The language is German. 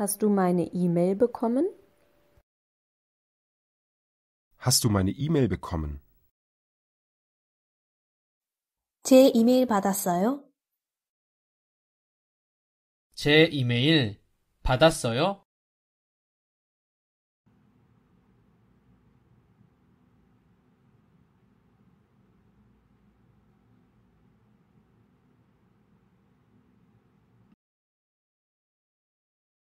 Hast du meine E-Mail bekommen? Hast du meine E-Mail bekommen? 제 이메일 받았어요? 제 이메일 받았어요?